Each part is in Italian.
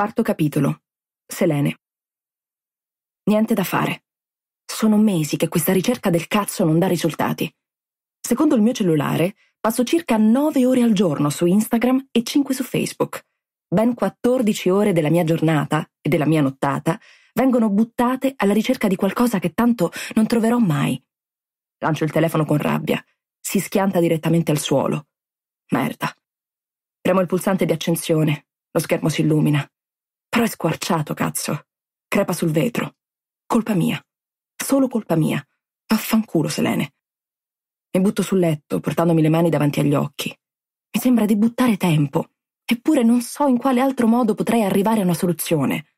Quarto capitolo. Selene. Niente da fare. Sono mesi che questa ricerca del cazzo non dà risultati. Secondo il mio cellulare, passo circa 9 ore al giorno su Instagram e 5 su Facebook. Ben 14 ore della mia giornata e della mia nottata vengono buttate alla ricerca di qualcosa che tanto non troverò mai. Lancio il telefono con rabbia. Si schianta direttamente al suolo. Merda. Premo il pulsante di accensione. Lo schermo si illumina. Però è squarciato, cazzo. Crepa sul vetro. Colpa mia. Solo colpa mia. Affanculo, Selene. Mi butto sul letto, portandomi le mani davanti agli occhi. Mi sembra di buttare tempo, eppure non so in quale altro modo potrei arrivare a una soluzione.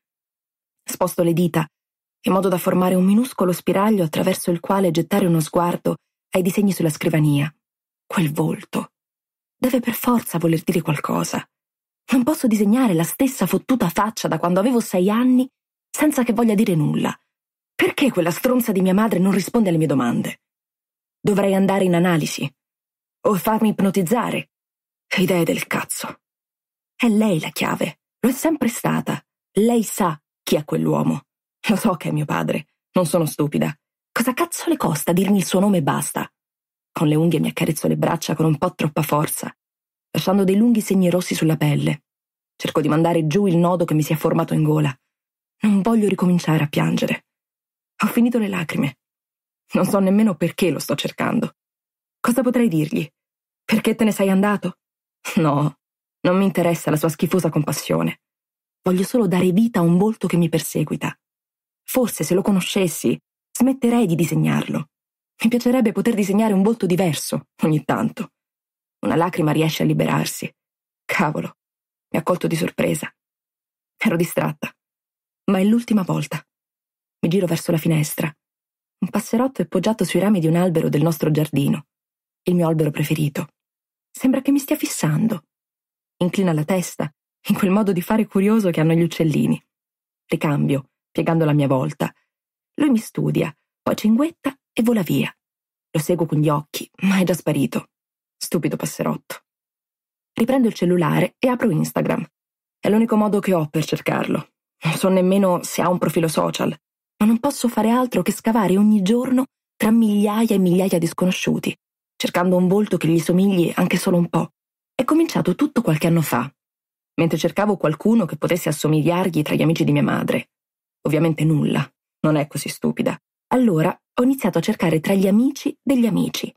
Sposto le dita, in modo da formare un minuscolo spiraglio attraverso il quale gettare uno sguardo ai disegni sulla scrivania. Quel volto. Deve per forza voler dire qualcosa. Non posso disegnare la stessa fottuta faccia da quando avevo sei anni senza che voglia dire nulla. Perché quella stronza di mia madre non risponde alle mie domande? Dovrei andare in analisi. O farmi ipnotizzare. Idee del cazzo. È lei la chiave. Lo è sempre stata. Lei sa chi è quell'uomo. Lo so che è mio padre. Non sono stupida. Cosa cazzo le costa dirmi il suo nome e basta? Con le unghie mi accarezzo le braccia con un po' troppa forza lasciando dei lunghi segni rossi sulla pelle. Cerco di mandare giù il nodo che mi si è formato in gola. Non voglio ricominciare a piangere. Ho finito le lacrime. Non so nemmeno perché lo sto cercando. Cosa potrei dirgli? Perché te ne sei andato? No, non mi interessa la sua schifosa compassione. Voglio solo dare vita a un volto che mi perseguita. Forse se lo conoscessi, smetterei di disegnarlo. Mi piacerebbe poter disegnare un volto diverso ogni tanto. Una lacrima riesce a liberarsi. Cavolo, mi ha colto di sorpresa. Ero distratta. Ma è l'ultima volta. Mi giro verso la finestra. Un passerotto è poggiato sui rami di un albero del nostro giardino, il mio albero preferito. Sembra che mi stia fissando. Inclina la testa, in quel modo di fare curioso che hanno gli uccellini. Ricambio, piegando la mia volta. Lui mi studia, poi cinguetta e vola via. Lo seguo con gli occhi, ma è già sparito. Stupido passerotto. Riprendo il cellulare e apro Instagram. È l'unico modo che ho per cercarlo. Non so nemmeno se ha un profilo social, ma non posso fare altro che scavare ogni giorno tra migliaia e migliaia di sconosciuti, cercando un volto che gli somigli anche solo un po'. È cominciato tutto qualche anno fa, mentre cercavo qualcuno che potesse assomigliargli tra gli amici di mia madre. Ovviamente nulla, non è così stupida. Allora ho iniziato a cercare tra gli amici degli amici,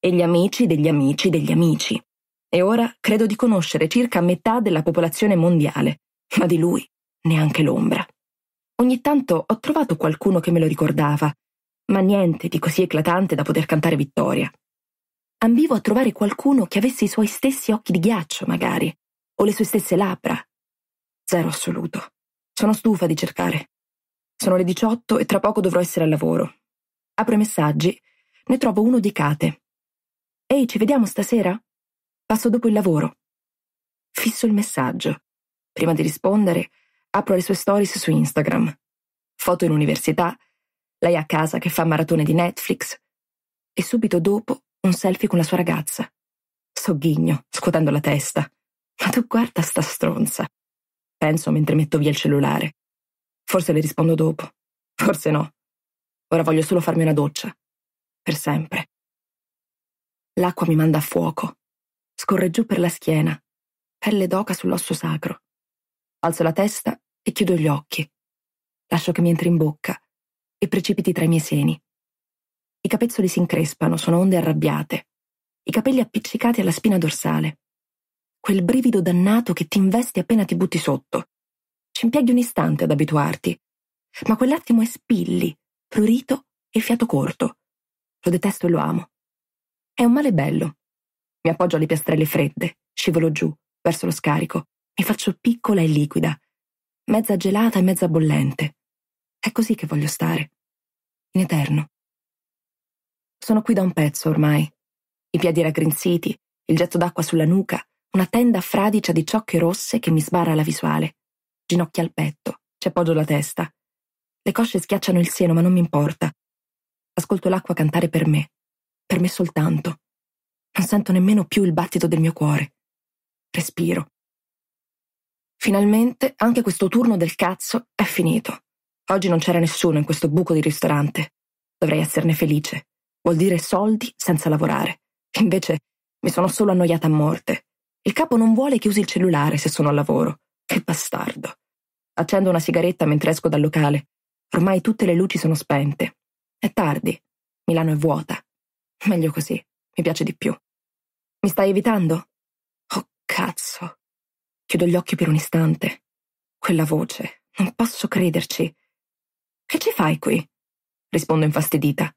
e gli amici degli amici degli amici. E ora credo di conoscere circa metà della popolazione mondiale, ma di lui neanche l'ombra. Ogni tanto ho trovato qualcuno che me lo ricordava, ma niente di così eclatante da poter cantare vittoria. Ambivo a trovare qualcuno che avesse i suoi stessi occhi di ghiaccio, magari, o le sue stesse labbra. Zero assoluto. Sono stufa di cercare. Sono le 18 e tra poco dovrò essere al lavoro. Apro i messaggi, ne trovo uno di Kate, Ehi, ci vediamo stasera? Passo dopo il lavoro. Fisso il messaggio. Prima di rispondere, apro le sue stories su Instagram. Foto in università, lei a casa che fa maratone di Netflix e subito dopo un selfie con la sua ragazza. Sogghigno, scuotendo la testa. Ma tu guarda sta stronza. Penso mentre metto via il cellulare. Forse le rispondo dopo. Forse no. Ora voglio solo farmi una doccia. Per sempre. L'acqua mi manda a fuoco. Scorre giù per la schiena, pelle d'oca sull'osso sacro. Alzo la testa e chiudo gli occhi. Lascio che mi entri in bocca e precipiti tra i miei seni. I capezzoli si increspano, sono onde arrabbiate, i capelli appiccicati alla spina dorsale. Quel brivido dannato che ti investe appena ti butti sotto. Ci impieghi un istante ad abituarti, ma quell'attimo è spilli, prurito e fiato corto. Lo detesto e lo amo. È un male bello. Mi appoggio alle piastrelle fredde, scivolo giù, verso lo scarico, mi faccio piccola e liquida, mezza gelata e mezza bollente. È così che voglio stare. In eterno. Sono qui da un pezzo ormai. I piedi raggrinziti, il getto d'acqua sulla nuca, una tenda fradicia di ciocche rosse che mi sbarra la visuale. Ginocchia al petto, ci appoggio la testa. Le cosce schiacciano il seno, ma non mi importa. Ascolto l'acqua cantare per me, per me soltanto. Non sento nemmeno più il battito del mio cuore. Respiro. Finalmente anche questo turno del cazzo è finito. Oggi non c'era nessuno in questo buco di ristorante. Dovrei esserne felice. Vuol dire soldi senza lavorare. Invece mi sono solo annoiata a morte. Il capo non vuole che usi il cellulare se sono al lavoro. Che bastardo. Accendo una sigaretta mentre esco dal locale. Ormai tutte le luci sono spente. È tardi. Milano è vuota. Meglio così, mi piace di più. Mi stai evitando? Oh, cazzo. Chiudo gli occhi per un istante. Quella voce, non posso crederci. Che ci fai qui? Rispondo infastidita.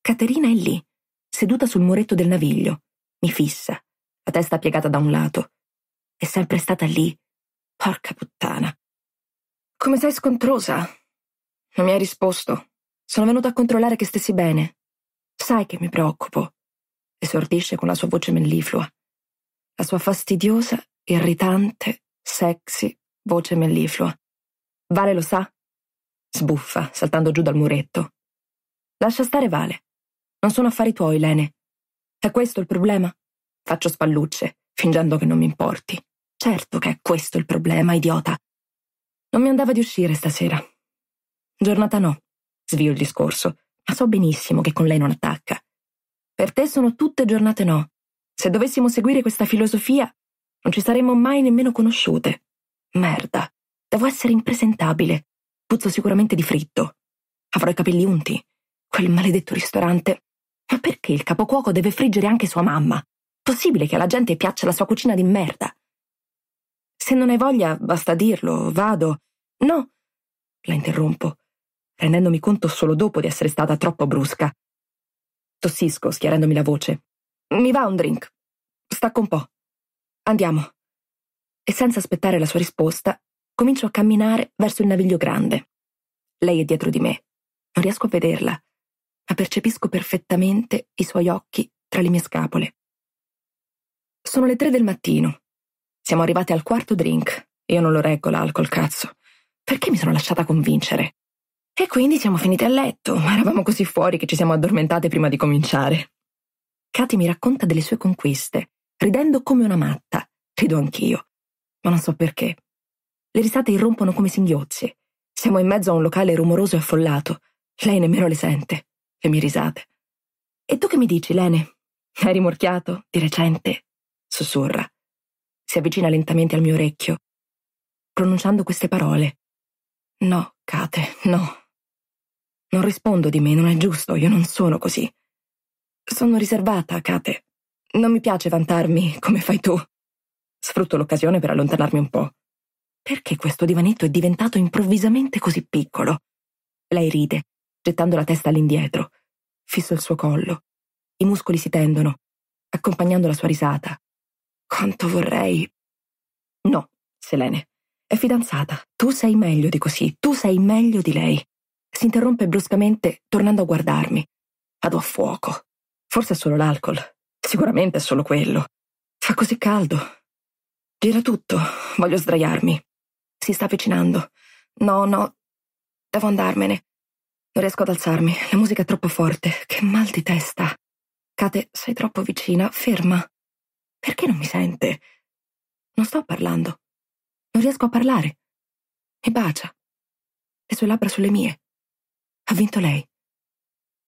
Caterina è lì, seduta sul muretto del naviglio. Mi fissa, la testa piegata da un lato. È sempre stata lì. Porca puttana. Come sei scontrosa? Non mi hai risposto. Sono venuta a controllare che stessi bene. Sai che mi preoccupo, esordisce con la sua voce melliflua, la sua fastidiosa, irritante, sexy voce melliflua. Vale lo sa? Sbuffa, saltando giù dal muretto. Lascia stare Vale. Non sono affari tuoi, Lene. È questo il problema? Faccio spallucce, fingendo che non mi importi. Certo che è questo il problema, idiota. Non mi andava di uscire stasera. Giornata no, svio il discorso ma so benissimo che con lei non attacca. Per te sono tutte giornate no. Se dovessimo seguire questa filosofia, non ci saremmo mai nemmeno conosciute. Merda, devo essere impresentabile. Puzzo sicuramente di fritto. Avrò i capelli unti. Quel maledetto ristorante. Ma perché il capocuoco deve friggere anche sua mamma? Possibile che alla gente piaccia la sua cucina di merda? Se non hai voglia, basta dirlo, vado. No, la interrompo rendendomi conto solo dopo di essere stata troppo brusca. Tossisco, schiarendomi la voce. Mi va un drink. Stacco un po'. Andiamo. E senza aspettare la sua risposta, comincio a camminare verso il naviglio grande. Lei è dietro di me. Non riesco a vederla, ma percepisco perfettamente i suoi occhi tra le mie scapole. Sono le tre del mattino. Siamo arrivate al quarto drink. Io non lo reggo l'alcol, cazzo. Perché mi sono lasciata convincere? E quindi siamo finite a letto, ma eravamo così fuori che ci siamo addormentate prima di cominciare. Katy mi racconta delle sue conquiste, ridendo come una matta. Rido anch'io, ma non so perché. Le risate irrompono come singhiozzi. Siamo in mezzo a un locale rumoroso e affollato. Lei nemmeno le sente, le mie risate. E tu che mi dici, Lene? Hai rimorchiato di recente? sussurra. Si avvicina lentamente al mio orecchio, pronunciando queste parole. No, Kate, no, non rispondo di me, non è giusto, io non sono così. Sono riservata, Kate. Non mi piace vantarmi come fai tu. Sfrutto l'occasione per allontanarmi un po'. Perché questo divanetto è diventato improvvisamente così piccolo? Lei ride, gettando la testa all'indietro. Fisso il suo collo. I muscoli si tendono, accompagnando la sua risata. Quanto vorrei. No, Selene. È fidanzata. Tu sei meglio di così. Tu sei meglio di lei. Si interrompe bruscamente, tornando a guardarmi. Vado a fuoco. Forse è solo l'alcol. Sicuramente è solo quello. Fa così caldo. Gira tutto. Voglio sdraiarmi. Si sta avvicinando. No, no. Devo andarmene. Non riesco ad alzarmi. La musica è troppo forte. Che mal di testa. Kate, sei troppo vicina. Ferma. Perché non mi sente? Non sto parlando. Non riesco a parlare. Mi bacia. Le sue labbra sulle mie. Ha vinto lei.